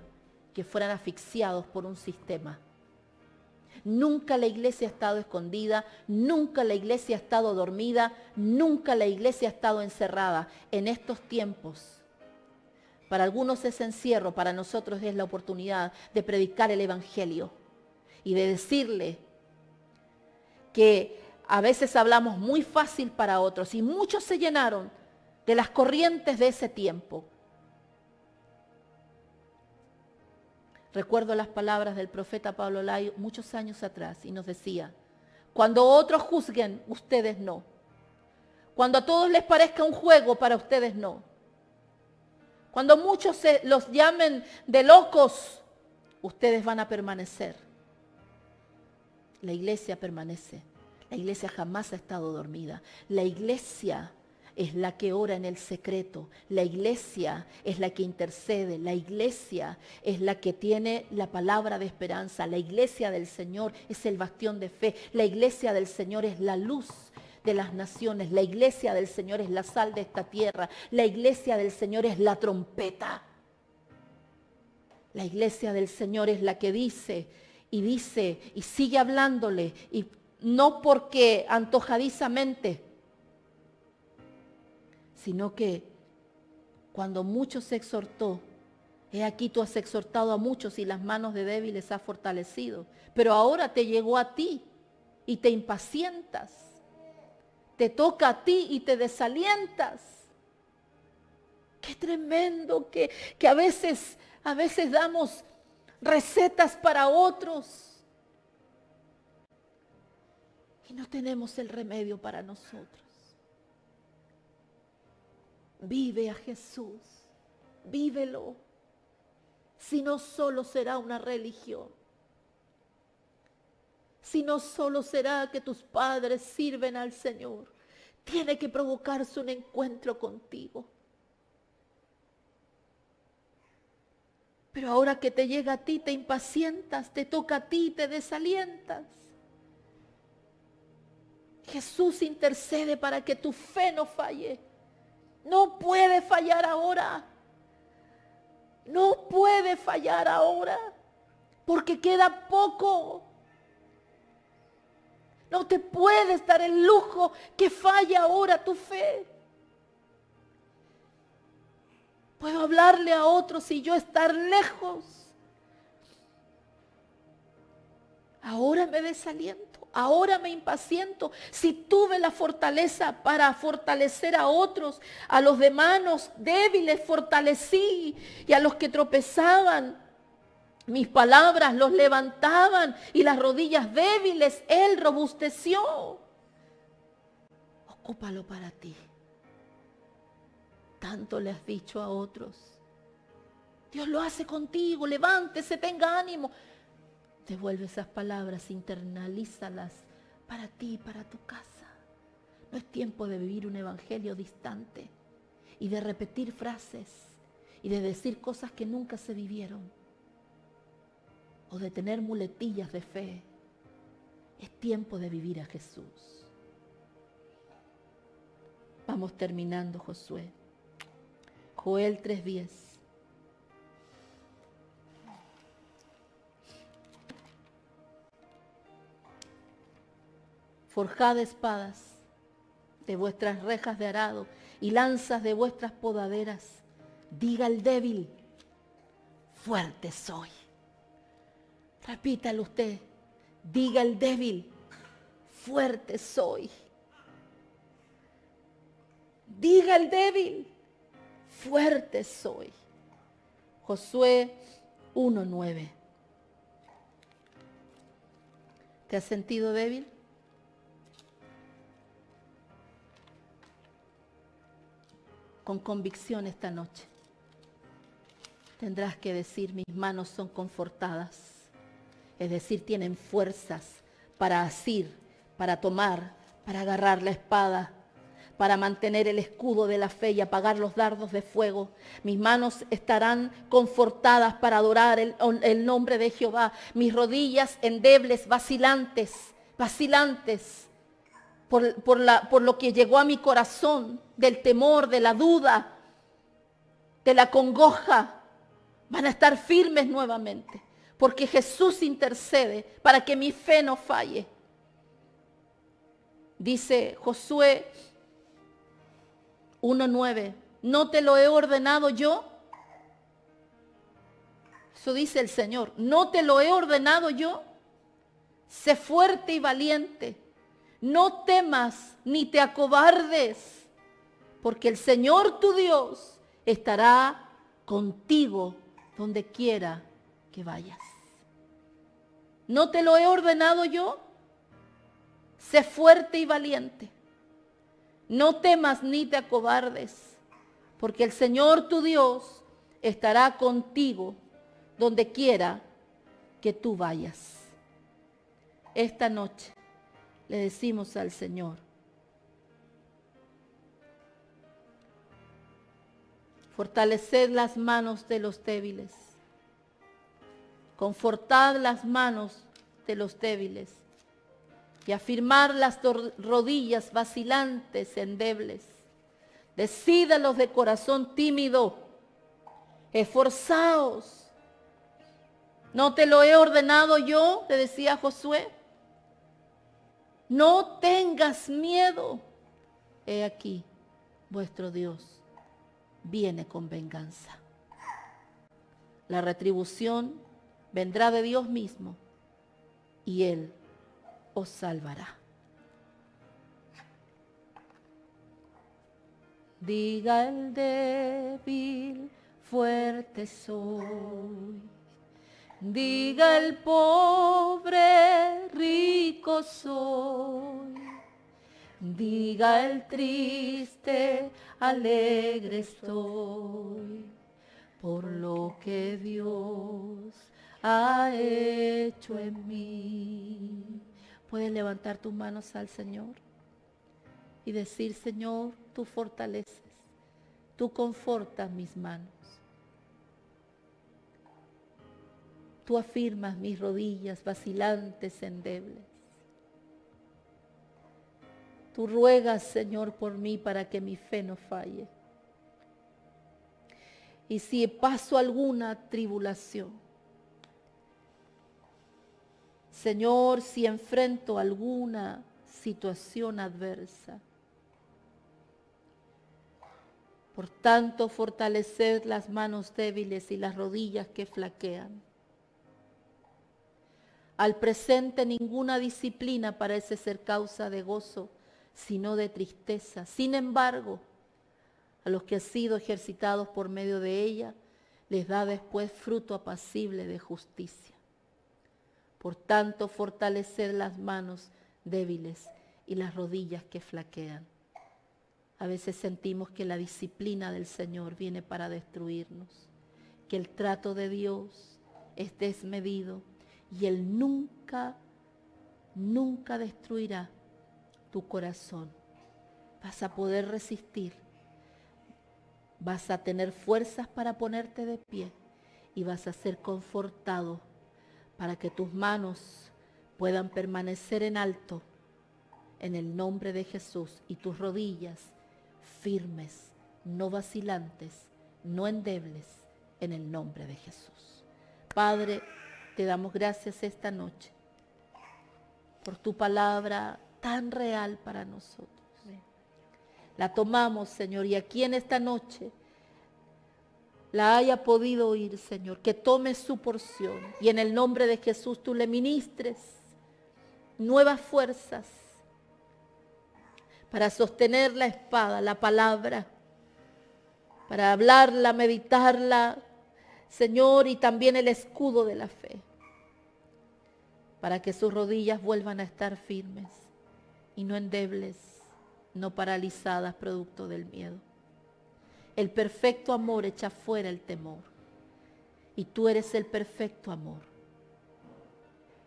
S1: que fueran asfixiados por un sistema. Nunca la iglesia ha estado escondida, nunca la iglesia ha estado dormida, nunca la iglesia ha estado encerrada. En estos tiempos para algunos es encierro, para nosotros es la oportunidad de predicar el Evangelio y de decirle que a veces hablamos muy fácil para otros y muchos se llenaron de las corrientes de ese tiempo. Recuerdo las palabras del profeta Pablo Lai muchos años atrás y nos decía, cuando otros juzguen, ustedes no. Cuando a todos les parezca un juego, para ustedes no. Cuando muchos se los llamen de locos, ustedes van a permanecer. La iglesia permanece. La iglesia jamás ha estado dormida. La iglesia es la que ora en el secreto. La iglesia es la que intercede. La iglesia es la que tiene la palabra de esperanza. La iglesia del Señor es el bastión de fe. La iglesia del Señor es la luz de las naciones. La iglesia del Señor es la sal de esta tierra. La iglesia del Señor es la trompeta. La iglesia del Señor es la que dice y dice y sigue hablándole y no porque antojadizamente, sino que cuando mucho se exhortó, he aquí tú has exhortado a muchos y las manos de débiles has fortalecido, pero ahora te llegó a ti y te impacientas te toca a ti y te desalientas. Qué tremendo que, que a veces, a veces damos recetas para otros y no tenemos el remedio para nosotros. Vive a Jesús, vívelo, si no solo será una religión sino solo será que tus padres sirven al Señor. Tiene que provocarse un encuentro contigo. Pero ahora que te llega a ti, te impacientas, te toca a ti, te desalientas. Jesús intercede para que tu fe no falle. No puede fallar ahora. No puede fallar ahora. Porque queda poco. No te puedes dar el lujo que falla ahora tu fe. Puedo hablarle a otros y yo estar lejos. Ahora me desaliento, ahora me impaciento. Si tuve la fortaleza para fortalecer a otros, a los de manos débiles fortalecí y a los que tropezaban mis palabras los levantaban y las rodillas débiles Él robusteció. Ocúpalo para ti. Tanto le has dicho a otros. Dios lo hace contigo, levántese, tenga ánimo. Devuelve esas palabras, internalízalas para ti, para tu casa. No es tiempo de vivir un evangelio distante y de repetir frases y de decir cosas que nunca se vivieron o de tener muletillas de fe. Es tiempo de vivir a Jesús. Vamos terminando, Josué. Joel 3:10. Forjad espadas de vuestras rejas de arado y lanzas de vuestras podaderas. Diga el débil, fuerte soy. Repítalo usted. Diga el débil, fuerte soy. Diga el débil, fuerte soy. Josué 1.9. ¿Te has sentido débil? Con convicción esta noche. Tendrás que decir, mis manos son confortadas es decir, tienen fuerzas para asir, para tomar, para agarrar la espada, para mantener el escudo de la fe y apagar los dardos de fuego. Mis manos estarán confortadas para adorar el, nombre de Jehová. Mis rodillas endebles, vacilantes, vacilantes, por lo que llegó a mi corazón, del temor, de la duda, de la congoja, van a estar firmes nuevamente porque Jesús intercede para que mi fe no falle. Dice Josué 1.9, ¿no te lo he ordenado yo? Eso dice el Señor, ¿no te lo he ordenado yo? Sé fuerte y valiente, no temas ni te acobardes, porque el Señor tu Dios estará contigo donde quiera que vayas. ¿No te lo he ordenado yo? Sé fuerte y valiente. No temas ni te acobardes, porque el Señor tu Dios estará contigo donde quiera que tú vayas. Esta noche le decimos al Señor, fortaleced las manos de los débiles confortad las manos de los débiles y afirmar las rodillas vacilantes, endebles. Decídalos de corazón tímido, esforzaos. ¿No te lo he ordenado yo? Le decía Josué. No tengas miedo. He aquí, vuestro Dios viene con venganza. La retribución vendrá de Dios mismo y Él os salvará.
S2: Diga el débil, fuerte soy. Diga el pobre, rico soy. Diga el triste, alegre estoy por lo que
S1: Dios ha hecho en mí. Puedes levantar tus manos al Señor y decir, Señor, tú fortaleces, tú confortas mis manos, tú afirmas mis rodillas vacilantes, endebles. Tú ruegas, Señor, por mí para que mi fe no falle. Y si paso alguna tribulación, Señor, si enfrento alguna situación adversa. Por tanto, fortaleced las manos débiles y las rodillas que flaquean. Al presente ninguna disciplina parece ser causa de gozo, sino de tristeza. Sin embargo, a los que han sido ejercitados por medio de ella, les da después fruto apacible de justicia. Por tanto, fortalecer las manos débiles y las rodillas que flaquean. A veces sentimos que la disciplina del Señor viene para destruirnos, que el trato de Dios es desmedido y Él nunca, nunca destruirá tu corazón. Vas a poder resistir, vas a tener fuerzas para ponerte de pie y vas a ser confortado para que tus manos puedan permanecer en alto en el nombre de Jesús y tus rodillas firmes, no vacilantes, no endebles en el nombre de Jesús. Padre, te damos gracias esta noche por tu palabra tan real para nosotros. La tomamos, Señor, y aquí en esta noche la haya podido oír, Señor, que tome su porción y en el nombre de Jesús tú le ministres nuevas fuerzas para sostener la espada, la palabra, para hablarla, meditarla, Señor, y también el escudo de la fe, para que sus rodillas vuelvan a estar firmes y no endebles, no paralizadas producto del miedo. El perfecto amor echa fuera el temor. Y tú eres el perfecto amor.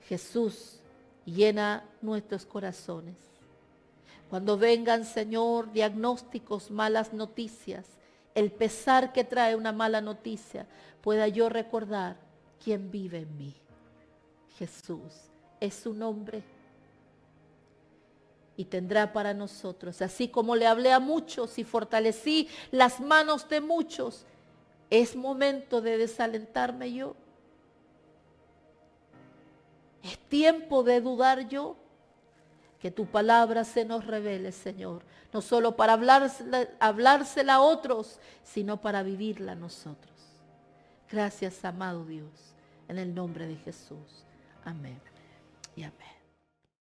S1: Jesús, llena nuestros corazones. Cuando vengan, Señor, diagnósticos, malas noticias, el pesar que trae una mala noticia, pueda yo recordar quién vive en mí. Jesús es su nombre y tendrá para nosotros. Así como le hablé a muchos y fortalecí las manos de muchos, es momento de desalentarme yo. Es tiempo de dudar yo. Que tu palabra se nos revele, Señor, no solo para hablársela, a otros, sino para vivirla nosotros. Gracias, amado Dios, en el nombre de Jesús. Amén y amén.